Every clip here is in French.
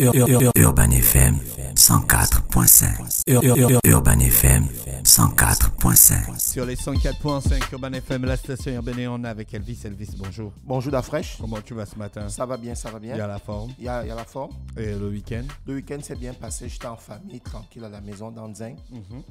Urban FM 104.5 Urban FM 104.5 Sur les 104.5 Urban FM, la station urbaine on est avec Elvis. Elvis, bonjour. Bonjour Dafresh. Comment tu vas ce matin Ça va bien, ça va bien. Il y a la forme. Il y a, la forme. Et le week-end Le week-end s'est bien passé. J'étais en famille, tranquille à la maison, dans le mm-hmm.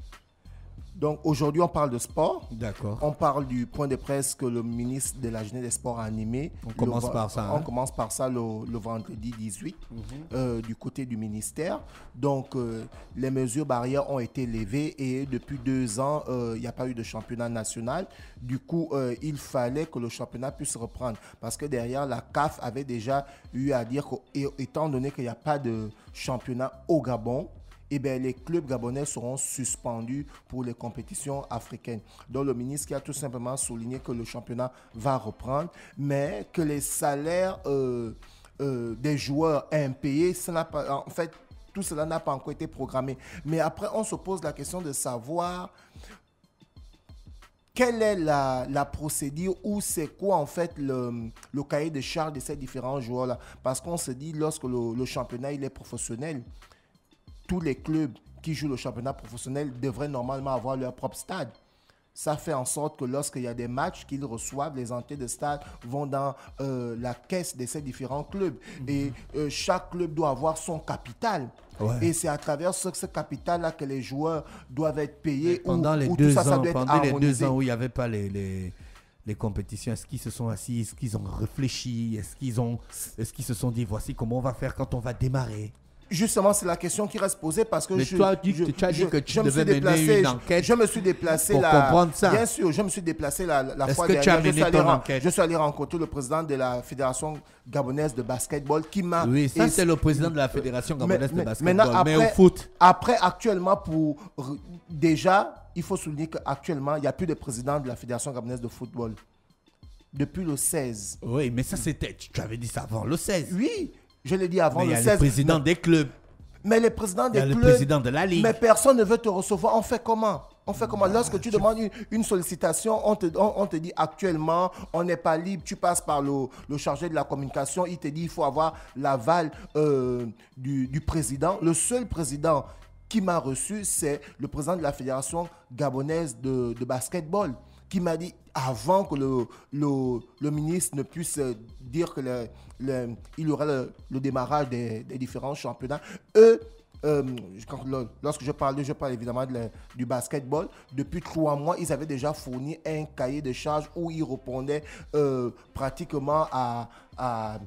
Donc aujourd'hui, on parle de sport. D'accord. On parle du point de presse que le ministre de la Jeunesse des Sports a animé. On commence par ça. On hein. commence par ça le, vendredi 18 mhm. euh, du côté du ministère. Donc euh, les mesures barrières ont été levées et depuis deux ans, euh, il n'y a pas eu de championnat national. Du coup, il fallait que le championnat puisse reprendre parce que derrière, la CAF avait déjà eu à dire que étant donné qu'il n'y a pas de championnat au Gabon, et eh bien, les clubs gabonais seront suspendus pour les compétitions africaines. Donc le ministre qui a tout simplement souligné que le championnat va reprendre, mais que les salaires euh, euh, des joueurs impayés, ça n'a pas, en fait, tout cela n'a pas encore été programmé. Mais après, on se pose la question de savoir quelle est la, procédure ou c'est quoi en fait le, cahier de charge de ces différents joueurs-là Parce qu'on se dit, lorsque le, le championnat il est professionnel, tous les clubs qui jouent le championnat professionnel devraient normalement avoir leur propre stade. Ça fait en sorte que lorsqu'il y a des matchs qu'ils reçoivent, les entrées de stade vont dans euh, la caisse de ces différents clubs. Mhm. Et euh, chaque club doit avoir son capital. Et c'est à travers ce, capital-là que les joueurs doivent être payés. pendant, les, deux ans, où il n'y avait pas les... les les compétitions Est-ce qu'ils se sont assis Est-ce qu'ils ont réfléchi Est-ce qu'ils ont, est-ce qu'ils se sont dit voici comment on va faire quand on va démarrer Justement, c'est la question qui reste posée parce que Mais je, toi, tu, je, tu as dit que tu devais me mener une enquête. Je, me suis déplacé pour la, comprendre ça. Bien sûr, je me suis déplacé la, la fois que Tu as mené je, ton allé, enquête? je suis allé rencontrer le président de la fédération gabonaise de basketball qui m'a. Oui, ça c'est le président de la fédération euh, gabonaise de basketball. Mais, après, au foot. Après, actuellement, pour déjà, il faut souligner qu'actuellement, il n'y a plus de président de la fédération gabonaise de football depuis le 16. Oui, mais ça c'était. Tu avais dit ça avant le 16. Oui, je l'ai dit avant le 16. des clubs. Mais les présidents des clubs. Le président de la Ligue. Mais personne ne veut te recevoir. On fait comment on fait comment Lorsque tu demandes une, sollicitation, on te, dit actuellement, on n'est pas libre, tu passes par le, chargé de la communication, il te dit il faut avoir l'aval euh, du, président. Le seul président qui m'a reçu, c'est le président de la Fédération gabonaise de, de basketball qui m'a dit avant que le, le, ministre ne puisse euh, dire que il y aurait le, démarrage des, différents championnats, eux, euh, lorsque je parlais, je parle évidemment du basketball. Depuis trois mois, ils avaient déjà fourni un cahier de charges où ils répondaient euh, pratiquement à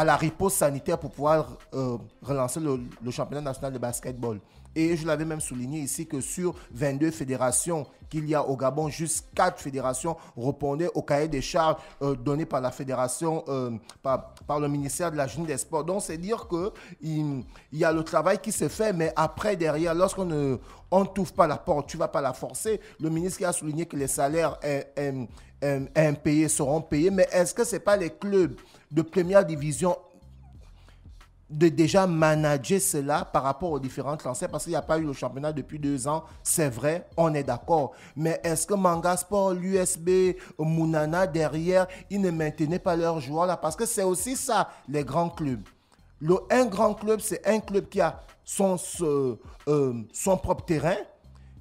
à la riposte sanitaire pour pouvoir euh, relancer le, championnat national de basketball. Et je l'avais même souligné ici que sur 22 fédérations qu'il y a au Gabon, juste 4 fédérations répondaient au cahier des charges euh, donné par la fédération, euh, par, le ministère de la Jeunesse des Sports. Donc c'est dire qu'il il y a le travail qui se fait, mais après, derrière, lorsqu'on ne on t'ouvre pas la porte, tu ne vas pas la forcer. Le ministre a souligné que les salaires impayés euh, seront payés, mais est-ce que ce n'est pas les clubs de première division de déjà manager cela par rapport aux différents transferts parce qu'il n'y a pas eu le championnat depuis deux ans, c'est vrai, on est d'accord. Mais est-ce que Mangasport, l'USB, Mounana derrière, ils ne maintenaient pas leurs joueurs là Parce que c'est aussi ça, les grands clubs. Le, un grand club, c'est un club qui a son, euh, son propre terrain,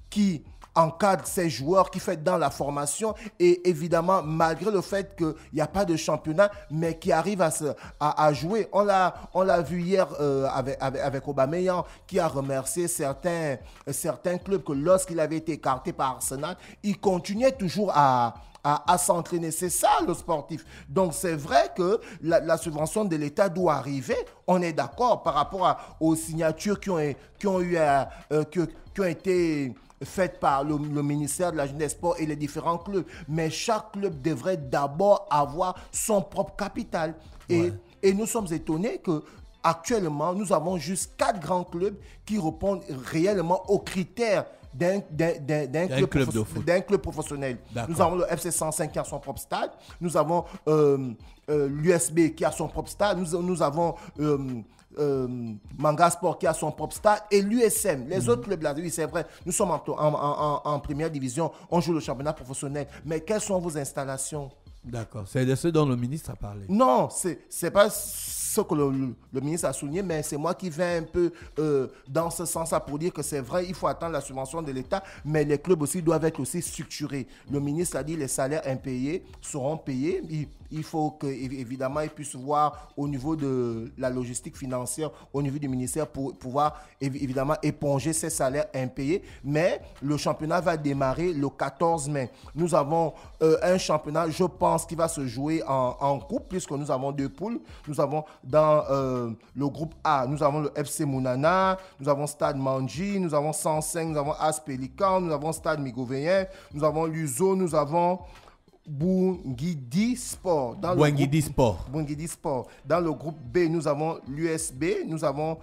qui encadre ces joueurs, qui fait dans la formation. Et évidemment, malgré le fait qu'il n'y a pas de championnat, mais qui arrive à, se, à, jouer. On l'a vu hier euh, avec, avec, Aubameyang, qui a remercié certains, certains clubs que lorsqu'il avait été écarté par Arsenal, il continuait toujours à, à, s'entraîner. C'est ça le sportif. Donc c'est vrai que la, subvention de l'État doit arriver. On est d'accord par rapport à, aux signatures qui ont, qui ont, eu, euh, qui ont été faite par le, ministère de la Jeunesse Sport et les différents clubs. Mais chaque club devrait d'abord avoir son propre capital. Et, et nous sommes étonnés que actuellement, nous avons juste quatre grands clubs qui répondent réellement aux critères d'un club, club, d'un club, professionnel. Nous avons le FC 105 qui a son propre stade. Nous avons euh, euh, l'USB qui a son propre stade. Nous, nous avons... Euh, euh, Manga Sport qui a son propre stade et l'USM. Les mm. autres clubs oui, c'est vrai, nous sommes en, en, première division, on joue le championnat professionnel. Mais quelles sont vos installations D'accord, c'est de ce dont le ministre a parlé. Non, c'est pas que le, ministre a souligné, mais c'est moi qui vais un peu euh, dans ce sens-là pour dire que c'est vrai, il faut attendre la subvention de l'État, mais les clubs aussi doivent être aussi structurés. Le ministre a dit les salaires impayés seront payés. Il, faut que, évidemment, ils puissent voir au niveau de la logistique financière, au niveau du ministère, pour pouvoir évidemment éponger ces salaires impayés. Mais le championnat va démarrer le 14 mai. Nous avons euh, un championnat, je pense, qui va se jouer en, en coupe, puisque nous avons deux poules. Nous avons dans le groupe A, nous avons le FC Mounana, nous avons Stade Manji, nous avons 105, nous avons As Pelican, nous avons Stade Migovéen, nous avons Luzo, nous avons Bungidi Sport. Dans Bungidi Sport. Bungidi Sport. Dans le groupe B, nous avons l'USB, nous avons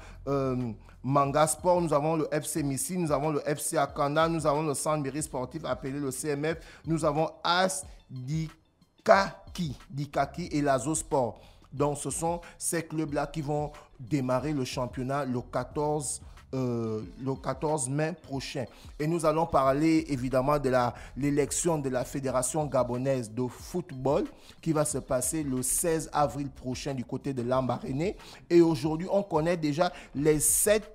Manga Sport, nous avons le FC Missi, nous avons le FC Akana, nous avons le Centre Sportif appelé le CMF, nous avons As Dikaki, Dikaki et l'Azo Sport. Donc ce sont ces clubs-là qui vont démarrer le championnat le 14 euh, le 14 mai prochain. Et nous allons parler évidemment de l'élection de la Fédération gabonaise de football qui va se passer le 16 avril prochain du côté de Lambaréné. Et aujourd'hui, on connaît déjà les sept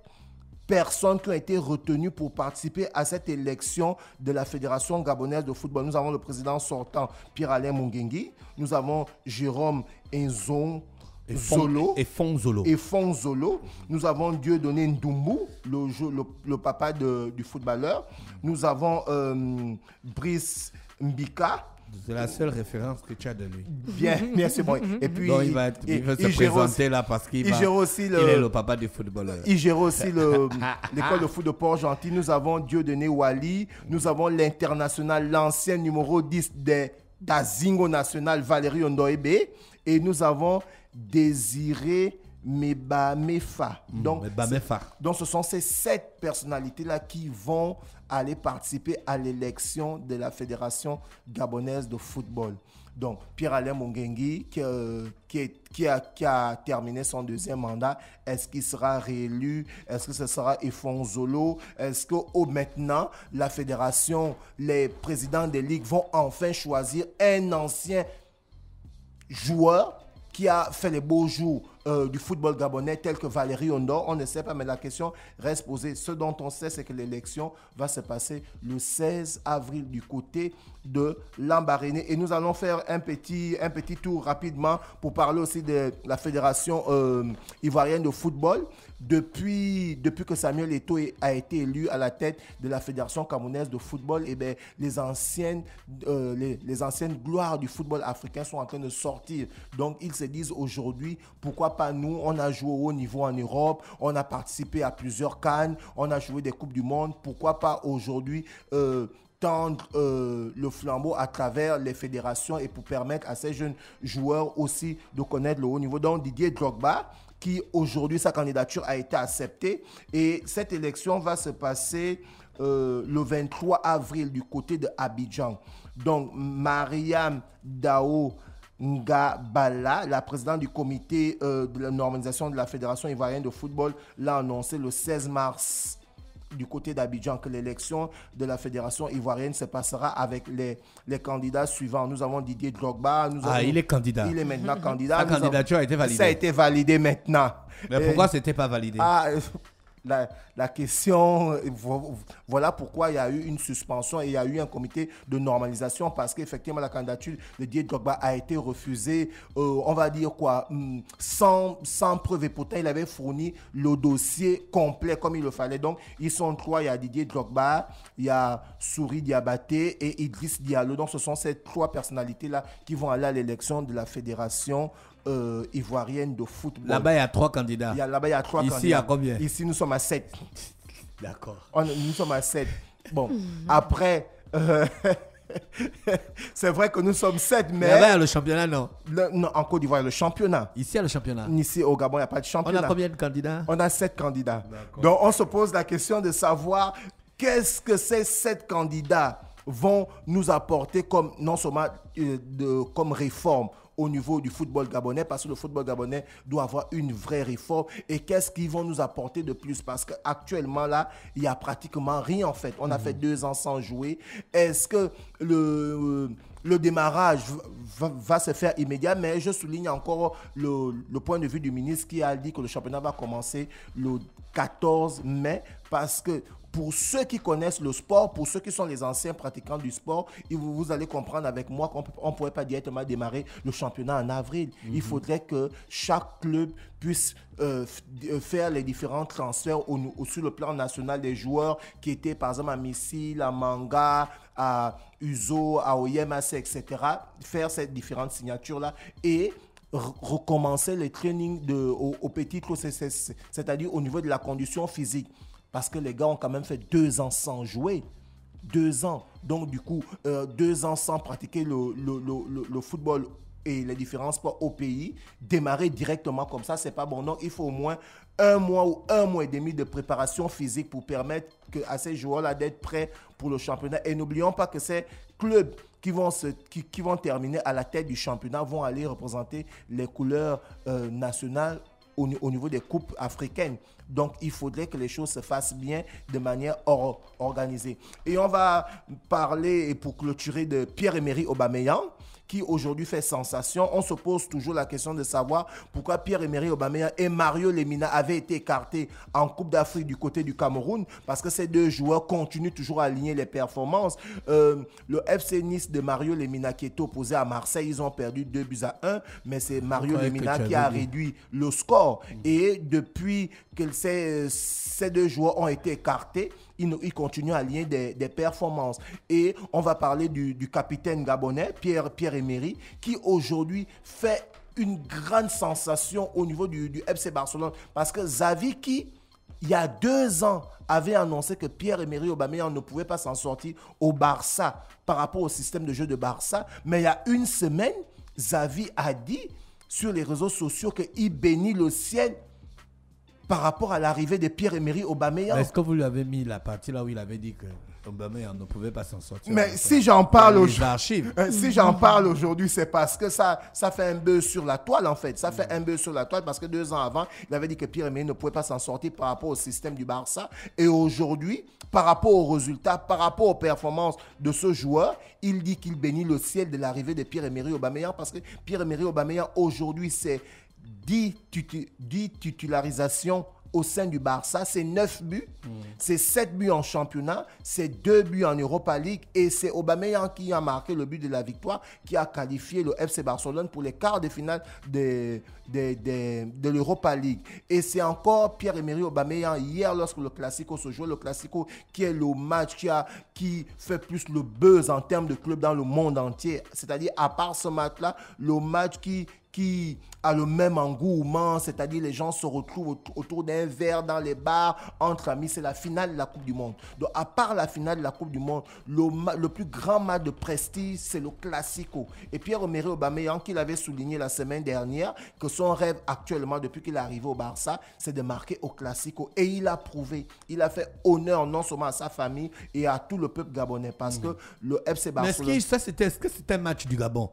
personnes qui ont été retenues pour participer à cette élection de la Fédération gabonaise de football. Nous avons le président sortant Pierre-Alain Mungengi, nous avons Jérôme Enzon. Et Zolo. Et Fonzolo. Et Nous avons Dieu donné Ndoumbou, le, papa du footballeur. Nous avons euh, Brice Mbika, c'est la seule référence que tu as de lui. Bien, bien c'est Et mhm. puis, il va, se présenter là parce qu'il est le papa du footballeur. Il gère aussi l'école de foot de Port-Gentil. Nous avons Dieu de Wali. Nous avons l'international, l'ancien numéro 10 des Tazingo National, Valérie Ondoebe. Et nous avons Désiré Meba Mefa. Hmm, donc, donc, ce sont ces sept personnalités-là qui vont aller participer à l'élection de la Fédération gabonaise de football. Donc, Pierre-Alain Mungengi euh, qui, a, terminé son deuxième mandat, est-ce qu'il sera réélu Est-ce que ce sera Efonzolo? Est-ce que au oh, maintenant, la fédération, les présidents des ligues vont enfin choisir un ancien joueur qui a fait les beaux jours euh, du football gabonais tel que Valérie Ondor. On ne sait pas, mais la question reste posée. Ce dont on sait, c'est que l'élection va se passer le 16 avril du côté de Lambaréné. Et nous allons faire un petit, un petit tour rapidement pour parler aussi de la Fédération euh, ivoirienne de football depuis, depuis que Samuel Eto'o a été élu à la tête de la Fédération camerounaise de football, et eh bien, les, anciennes, euh, les, les, anciennes gloires du football africain sont en train de sortir. Donc, ils se disent aujourd'hui, pourquoi pas nous On a joué au haut niveau en Europe, on a participé à plusieurs cannes, on a joué des Coupes du Monde, pourquoi pas aujourd'hui euh, tendre euh, le flambeau à travers les fédérations et pour permettre à ces jeunes joueurs aussi de connaître le haut niveau. Donc Didier Drogba, qui aujourd'hui, sa candidature a été acceptée. Et cette élection va se passer euh, le 23 avril du côté de Abidjan. Donc, Mariam Dao Ngabala, la présidente du comité euh, de la normalisation de la Fédération ivoirienne de football, l'a annoncé le 16 mars du côté d'Abidjan que l'élection de la Fédération ivoirienne se passera avec les, les candidats suivants. Nous avons Didier Drogba. Nous ah, il est candidat. Il est maintenant candidat. La candidature a été validée. Ça a été validé maintenant. Mais pourquoi ce n'était pas validé ah, euh, la, question, voilà pourquoi il y a eu une suspension et il y a eu un comité de normalisation parce qu'effectivement la candidature de Didier Drogba a été refusée, euh, on va dire quoi, hum, sans, sans preuve et pourtant il avait fourni le dossier complet comme il le fallait. Donc ils sont trois, il y a Didier Drogba, il y a Souris Diabaté et Idriss Diallo. Donc ce sont ces trois personnalités-là qui vont aller à l'élection de la fédération euh, ivoirienne de football. Là-bas, il y a trois candidats. Ici, il y a combien Ici, nous sommes à sept. D'accord. Nous sommes à sept. Bon, après, euh, c'est vrai que nous sommes sept, mais. Là-bas, il y a le championnat, non Non, en Côte d'Ivoire, il y a le championnat. Ici, il y a le championnat. Ici, au Gabon, il n'y a pas de championnat. On a combien de candidats On a sept candidats. Donc, on se pose la question de savoir qu'est-ce que ces sept candidats vont nous apporter comme non seulement euh, de, comme réforme au niveau du football gabonais parce que le football gabonais doit avoir une vraie réforme. Et qu'est-ce qu'ils vont nous apporter de plus Parce qu'actuellement, là, il n'y a pratiquement rien en fait. On a mmh. fait deux ans sans jouer. Est-ce que le, euh, le démarrage va, se faire immédiat, mais je souligne encore le, point de vue du ministre qui a dit que le championnat va commencer le 14 mai parce que pour ceux qui connaissent le sport, pour ceux qui sont les anciens pratiquants du sport, vous, allez comprendre avec moi qu'on ne pourrait pas directement démarrer le championnat en avril. Il mhm. faudrait que chaque club puisse euh, euh, faire les différents transferts au, sur le plan national des joueurs qui étaient par exemple à Missile, à Manga, à Uzo, à OIMAC, etc. Faire ces différentes signatures-là et recommencer les trainings de, au, petit processus, c'est-à-dire au niveau de la condition physique. Parce que les gars ont quand même fait deux ans sans jouer. Deux ans. Donc, du coup, euh, deux ans sans pratiquer le, le football et les différents sports au pays, démarrer directement comme ça, c'est pas bon. Non, il faut au moins un mois ou un mois et demi de préparation physique pour permettre que, à ces joueurs-là d'être prêts pour le championnat. Et n'oublions pas que ces clubs qui vont, se, qui, vont terminer à la tête du championnat vont aller représenter les couleurs euh, nationales au, niveau des coupes africaines. Donc, il faudrait que les choses se fassent bien de manière organisée. Et on va parler, et pour clôturer, de Pierre-Emery Aubameyang qui aujourd'hui fait sensation. On se pose toujours la question de savoir pourquoi Pierre-Emery Aubameyang et Mario Lemina avaient été écartés en Coupe d'Afrique du côté du Cameroun parce que ces deux joueurs continuent toujours à aligner les performances. Euh, le FC Nice de Mario Lemina qui est opposé à Marseille, ils ont perdu 2 buts à 1, mais c'est Mario Lemina qui a réduit le score. Et depuis que ces, ces deux joueurs ont été écartés, il, continue à lier des, performances. Et on va parler du, capitaine gabonais, Pierre, Pierre Emery, qui aujourd'hui fait une grande sensation au niveau du, FC Barcelone. Parce que Xavi, qui, il y a deux ans, avait annoncé que Pierre-Emery Aubameyang ne pouvait pas s'en sortir au Barça par rapport au système de jeu de Barça, mais il y a une semaine, Xavi a dit sur les réseaux sociaux qu'il bénit le ciel par rapport à l'arrivée de Pierre-Emery Aubameyang. Est-ce que vous lui avez mis la partie là où il avait dit que Aubameyang ne pouvait pas s'en sortir Mais si j'en parle aujourd'hui, euh, si j'en parle aujourd'hui, c'est parce que ça, ça fait un buzz sur la toile en fait. Ça fait un buzz sur la toile parce que deux ans avant, il avait dit que Pierre-Emery ne pouvait pas s'en sortir par rapport au système du Barça. Et aujourd'hui, par rapport aux résultats, par rapport aux performances de ce joueur, il dit qu'il bénit le ciel de l'arrivée de Pierre-Emery Aubameyang parce que Pierre-Emery Aubameyang aujourd'hui, c'est 10, titularisations au sein du Barça, c'est 9 buts, mm. c'est 7 buts en championnat, c'est 2 buts en Europa League et c'est Aubameyang qui a marqué le but de la victoire qui a qualifié le FC Barcelone pour les quarts de finale de, de, l'Europa League. Et c'est encore Pierre-Emery Aubameyang hier lorsque le Classico se joue, le Classico qui est le match qui, a, qui fait plus le buzz en termes de club dans le monde entier. C'est-à-dire à part ce match-là, le match qui, qui a le même engouement, c'est-à-dire les gens se retrouvent autour d'un verre dans les bars, entre amis, c'est la finale de la Coupe du Monde. Donc à part la finale de la Coupe du Monde, le, plus grand match de prestige, c'est le Classico. Et pierre Omeré Aubameyang, qui l'avait souligné la semaine dernière, que son rêve actuellement, depuis qu'il est arrivé au Barça, c'est de marquer au Classico. Et il a prouvé, il a fait honneur non seulement à sa famille et à tout le peuple gabonais, parce mmh. que le FC Barcelone... Mais c'était, est-ce que c'était un match du Gabon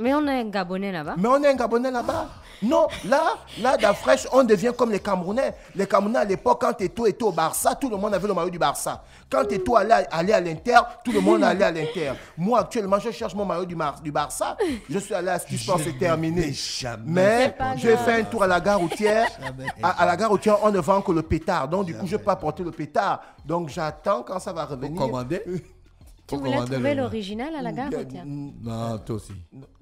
mais on est un Gabonais là-bas. Mais on est un Gabonais là-bas. Non, là, là, d'Afresh, on devient comme les Camerounais. Les Camerounais, à l'époque, quand Eto était au Barça, tout le monde avait le maillot du Barça. Quand Eto allait, à l'Inter, tout le monde allait à l'Inter. Moi, actuellement, je cherche mon maillot du, Barça. Je suis allé à ce qui c'est terminé. Mais j'ai fait un tour à la gare routière. À, la gare routière, on ne vend que le pétard. Donc, du coup, je ne peux pas porter le pétard. Donc, j'attends quand ça va revenir. Vous commandez tu voulais trouver l'original à la gare routière Non, toi aussi.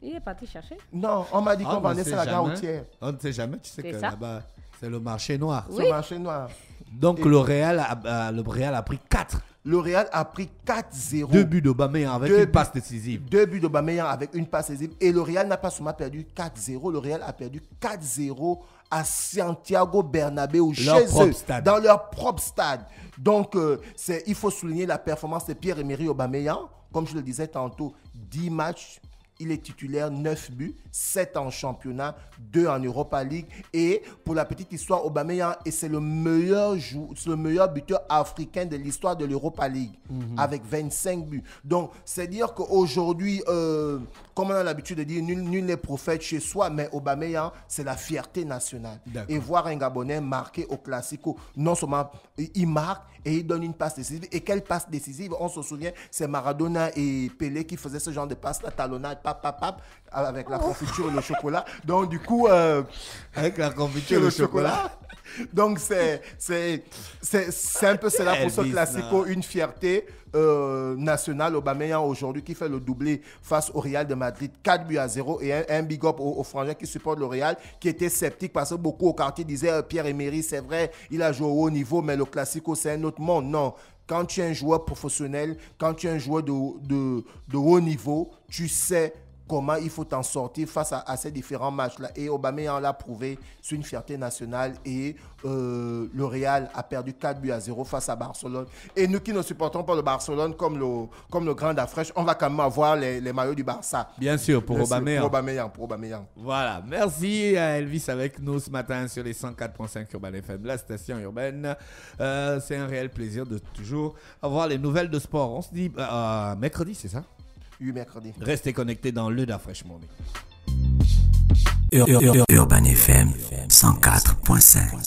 Il est parti chercher Non, on m'a dit ah, qu'on va laisser la gare routière. On ne sait jamais, tu sais que là-bas, c'est le marché noir. C'est le marché noir. Donc, le Real, a, le Real a pris 4 le Real a pris 4-0. Deux buts d'Aubameyang avec une passe décisive. Deux buts d'Aubameyang avec une passe décisive. Et le Real n'a pas seulement perdu 4-0, le Real a perdu 4-0 à Santiago Bernabéu chez eux, dans leur propre stade. Donc, euh, il faut souligner la performance de Pierre-Emery Aubameyang. Comme je le disais tantôt, 10 matchs, il est titulaire, 9 buts, 7 en championnat, 2 en Europa League. Et pour la petite histoire, Aubameyang, et c'est le meilleur, le meilleur buteur africain de l'histoire de l'Europa League, mhm. avec 25 buts. Donc, c'est dire qu'aujourd'hui, euh, comme on a l'habitude de dire, nul n'est prophète chez soi, mais Aubameyang, c'est la fierté nationale. Et voir un Gabonais marquer au Classico, non seulement il marque et il donne une passe décisive. Et quelle passe décisive On se souvient, c'est Maradona et Pelé qui faisaient ce genre de passe, la talonnade avec la confiture et le chocolat. Donc, du coup. Euh, avec la confiture et le chocolat. Donc, c'est un peu c'est pour ce classico, une fierté euh, nationale. Aubameyang aujourd'hui qui fait le doublé face au Real de Madrid, 4 buts à 0 et un, big up aux, Français qui supportent le Real, qui était sceptique parce que beaucoup au quartier disaient euh, Pierre Emery, c'est vrai, il a joué au haut niveau, mais le classico, c'est un autre monde. Non, quand tu es un joueur professionnel, quand tu es un joueur de, haut niveau, tu sais comment il faut en sortir face à, ces différents matchs-là. Et Aubameyang l'a prouvé, sur une fierté nationale. Et euh, le Real a perdu 4 buts à 0 face à Barcelone. Et nous qui ne supportons pas le Barcelone comme le, comme le Grand on va quand même avoir les, maillots du Barça. Bien sûr, pour Aubameyang. Pour Aubameyang, Voilà, merci à euh, Elvis avec nous ce matin sur les 104.5 Urban FM, la station urbaine. Euh, c'est un réel plaisir de toujours avoir les nouvelles de sport. On se dit mercredi, c'est ça 8 mercredi. Restez connectés dans le Da Fresh Morning. Urban FM 104.5